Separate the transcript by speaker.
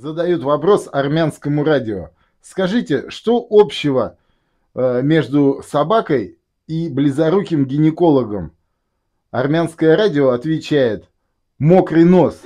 Speaker 1: Задают вопрос армянскому радио. Скажите, что общего э, между собакой и близоруким гинекологом? Армянское радио отвечает «мокрый нос».